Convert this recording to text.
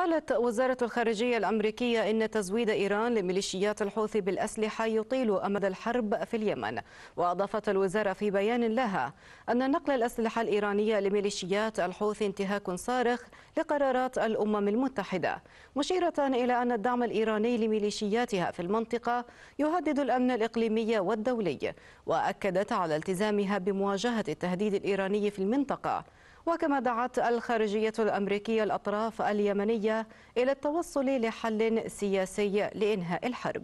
قالت وزارة الخارجية الأمريكية إن تزويد إيران لميليشيات الحوثي بالأسلحة يطيل أمد الحرب في اليمن وأضافت الوزارة في بيان لها أن نقل الأسلحة الإيرانية لميليشيات الحوثي انتهاك صارخ لقرارات الأمم المتحدة مشيرة إلى أن الدعم الإيراني لميليشياتها في المنطقة يهدد الأمن الإقليمي والدولي وأكدت على التزامها بمواجهة التهديد الإيراني في المنطقة وكما دعت الخارجية الأمريكية الأطراف اليمنية إلى التوصل لحل سياسي لإنهاء الحرب